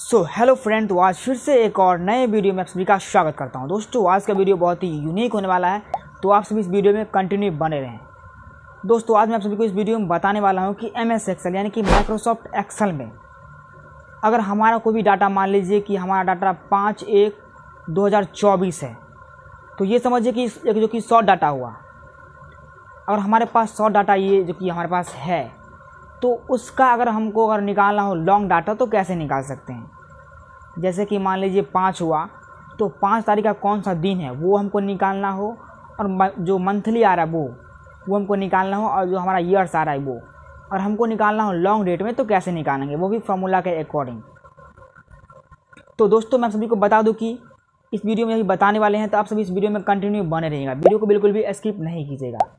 so hello friend तो आज फिर से एक और नए वीडियो में आप सभी का स्वागत करता हूं दोस्तों आज का वीडियो बहुत ही यूनिक होने वाला है तो आप सभी इस वीडियो में कंटिन्यू बने रहें दोस्तों आज मैं आप सभी को इस वीडियो में बताने वाला हूं कि एम एस एक्सल यानी कि माइक्रोसॉफ्ट एक्सल में अगर हमारा कोई भी डाटा मान लीजिए कि हमारा डाटा पाँच एक दो है तो ये समझिए कि एक जो कि सौ डाटा हुआ अगर हमारे पास सौ डाटा ये जो कि हमारे पास है तो उसका अगर हमको अगर निकालना हो लॉन्ग डाटा तो कैसे निकाल सकते हैं जैसे कि मान लीजिए पाँच हुआ तो पाँच तारीख का कौन सा दिन है वो हमको निकालना हो और जो मंथली आ रहा है वो वो हमको निकालना हो और जो हमारा ईयर्स आ रहा है वो और हमको निकालना हो लॉन्ग डेट में तो कैसे निकालेंगे वो भी फार्मूला के अकॉर्डिंग तो दोस्तों मैं सभी को बता दूं कि इस वीडियो में अभी बताने वाले हैं तो आप सभी इस वीडियो में कंटिन्यू बने रहेगा वीडियो को बिल्कुल भी स्किप नहीं कीजिएगा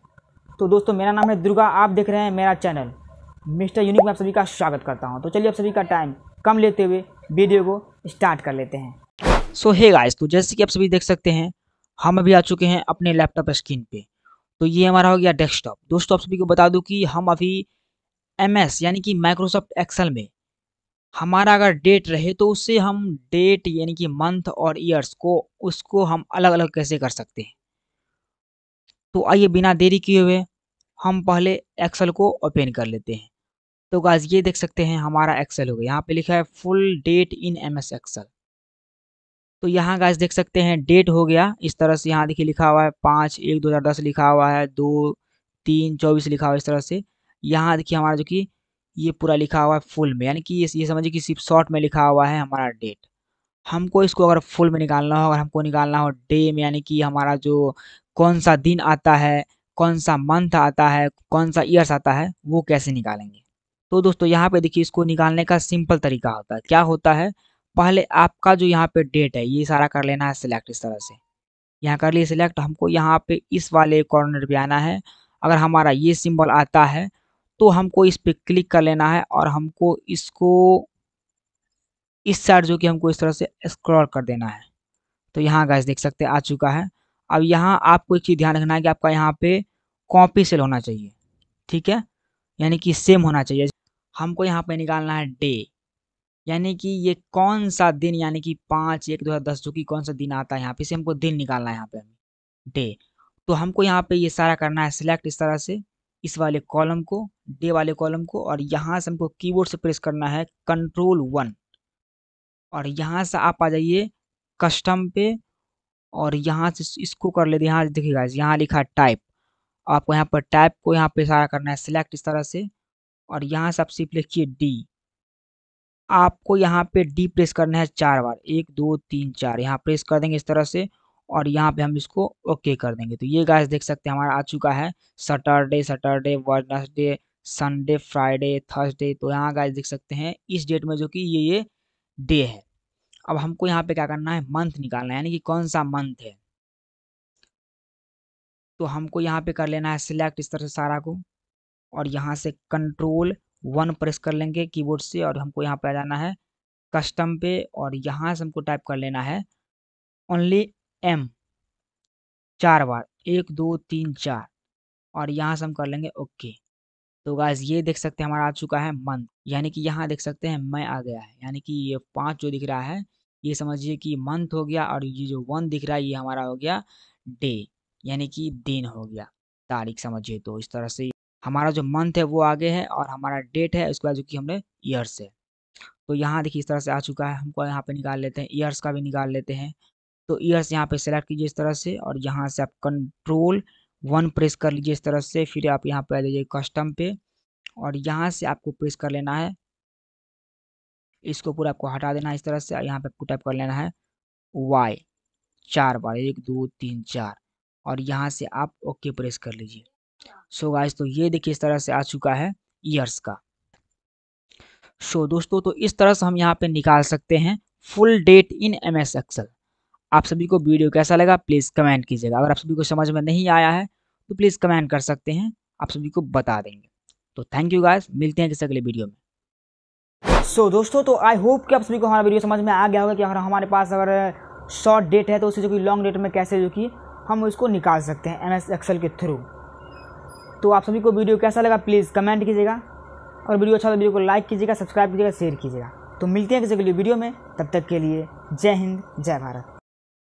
तो दोस्तों मेरा नाम है दुर्गा आप देख रहे हैं मेरा चैनल मिस्टर यूनिक में आप सभी का स्वागत करता हूं तो चलिए आप सभी का टाइम कम लेते हुए वीडियो को स्टार्ट कर लेते हैं सो हे गाइस तो जैसे कि आप सभी देख सकते हैं हम अभी आ चुके हैं अपने लैपटॉप स्क्रीन पे तो ये हमारा हो गया डेस्कटॉप दोस्तों आप सभी को बता दूं कि हम अभी एम यानी कि माइक्रोसॉफ्ट एक्सेल में हमारा अगर डेट रहे तो उससे हम डेट यानी कि मंथ और ईयर्स को उसको हम अलग अलग कैसे कर सकते हैं तो आइए बिना देरी किए हुए हम पहले एक्सेल को ओपन कर लेते हैं तो गाइज ये देख सकते हैं हमारा एक्सेल हो गया यहाँ पे लिखा है full date in M S Excel तो यहाँ गाइज देख सकते हैं डेट हो गया इस तरह से यहाँ देखिए लिखा हुआ है पाँच एक दो हज़ार दस लिखा हुआ है दो तीन चौबीस लिखा हुआ है इस तरह से यहाँ देखिए हमारा जो कि ये पूरा लिखा हुआ है फुल में यानी कि ये ये समझिए कि सिर्फ शॉर्ट में लिखा हुआ है हमारा डेट हमको इसको अगर फुल में निकालना हो अगर हमको निकालना हो डे में यानी कि हमारा जो कौन सा दिन आता है कौन सा मंथ आता है कौन सा ईयर्स आता है वो कैसे निकालेंगे तो दोस्तों यहाँ पे देखिए इसको निकालने का सिंपल तरीका होता है क्या होता है पहले आपका जो यहाँ पे डेट है ये सारा कर लेना है सिलेक्ट इस तरह से यहाँ कर लिए सिलेक्ट हमको यहाँ पे इस वाले कॉर्नर पे आना है अगर हमारा ये सिंबल आता है तो हमको इस पर क्लिक कर लेना है और हमको इसको इस साइड जो कि हमको इस तरह से स्क्रॉल कर देना है तो यहाँ गैस देख सकते आ चुका है अब यहाँ आपको एक चीज़ ध्यान रखना है कि आपका यहाँ पे कॉपी सेल होना चाहिए ठीक है यानी कि सेम होना चाहिए हमको यहाँ पे निकालना है डे यानी कि ये कौन सा दिन यानी कि पाँच एक दो हज़ार दस जो कि कौन सा दिन आता है यहाँ पे से हमको दिन निकालना है यहाँ पे हमें डे तो हमको यहाँ पे ये सारा करना है सिलेक्ट इस तरह से इस वाले कॉलम को डे वाले कॉलम को और यहाँ से हमको कीबोर्ड से प्रेस करना है कंट्रोल वन और यहाँ से आप आ जाइए कस्टम पे और यहाँ से इसको कर लेते यहाँ देखिएगा यहाँ लिखा टाइप आपको यहाँ पर टाइप को यहाँ पे सारा करना है सिलेक्ट इस तरह से और यहाँ से आप सिर्फ लिखिए डी आपको यहाँ पे डी प्रेस करना है चार बार एक दो तीन चार यहाँ प्रेस कर देंगे इस तरह से और यहाँ पे हम इसको ओके कर देंगे तो ये गाइस देख सकते हैं हमारा आ चुका है Saturday Saturday Wednesday Sunday Friday Thursday तो यहाँ गाइस देख सकते हैं इस डेट में जो कि ये ये डे है अब हमको यहाँ पे क्या करना है मंथ निकालना है यानी कि कौन सा मंथ है तो हमको यहाँ पे कर लेना है सिलेक्ट इस तरह से सारा को और यहाँ से कंट्रोल वन प्रेस कर लेंगे कीबोर्ड से और हमको यहाँ पे आ जाना है कस्टम पे और यहाँ से हमको टाइप कर लेना है ओनली एम चार बार एक दो तीन चार और यहाँ से हम कर लेंगे ओके तो गाइज ये देख सकते हैं हमारा आ चुका है मंथ यानी कि यहाँ देख सकते हैं मैं आ गया है यानी कि ये पाँच जो दिख रहा है ये समझिए कि मंथ हो गया और ये जो वन दिख रहा है ये हमारा हो गया डे यानी कि दिन हो गया तारीख समझिए तो इस तरह से हमारा जो मंथ है वो आगे है और हमारा डेट है उसके बाद जो कि हमने ईयर्स है तो यहाँ देखिए इस तरह से आ चुका है हमको यहाँ पे निकाल लेते हैं ईयर्स का भी निकाल लेते हैं तो ईयर्स यहाँ पे सेलेक्ट कीजिए इस तरह से और यहाँ से आप कंट्रोल वन प्रेस कर लीजिए इस तरह से फिर आप यहाँ पे आ जाइए कस्टम पे और यहाँ से आपको प्रेस कर लेना है इसको पूरा आपको हटा देना है इस तरह से और यहाँ पे आपको टाइप कर लेना है वाई चार बार एक दो तीन चार और यहाँ से आप ओके प्रेस कर लीजिए सो गाइस तो ये देखिए इस तरह से आ चुका है ईयर्स का सो so दोस्तों तो इस तरह से हम यहाँ पे निकाल सकते हैं full date in M S Excel आप सभी को वीडियो कैसा लगा प्लीज़ कमेंट कीजिएगा अगर आप सभी को समझ में नहीं आया है तो प्लीज़ कमेंट कर सकते हैं आप सभी को बता देंगे तो थैंक यू गाइस मिलते हैं किसी अगले वीडियो में सो so, दोस्तों तो आई होप कि आप सभी को हमारा वीडियो समझ में आ गया होगा कि अगर हमारे पास अगर शॉर्ट डेट है तो उसे जो कि लॉन्ग डेट में कैसे जो कि हम उसको निकाल सकते हैं एम एस के थ्रू तो आप सभी को वीडियो कैसा लगा प्लीज़ कमेंट कीजिएगा और वीडियो अच्छा तो वीडियो को लाइक कीजिएगा सब्सक्राइब कीजिएगा शेयर कीजिएगा तो मिलते हैं किसी अगली वीडियो में तब तक के लिए जय हिंद जय भारत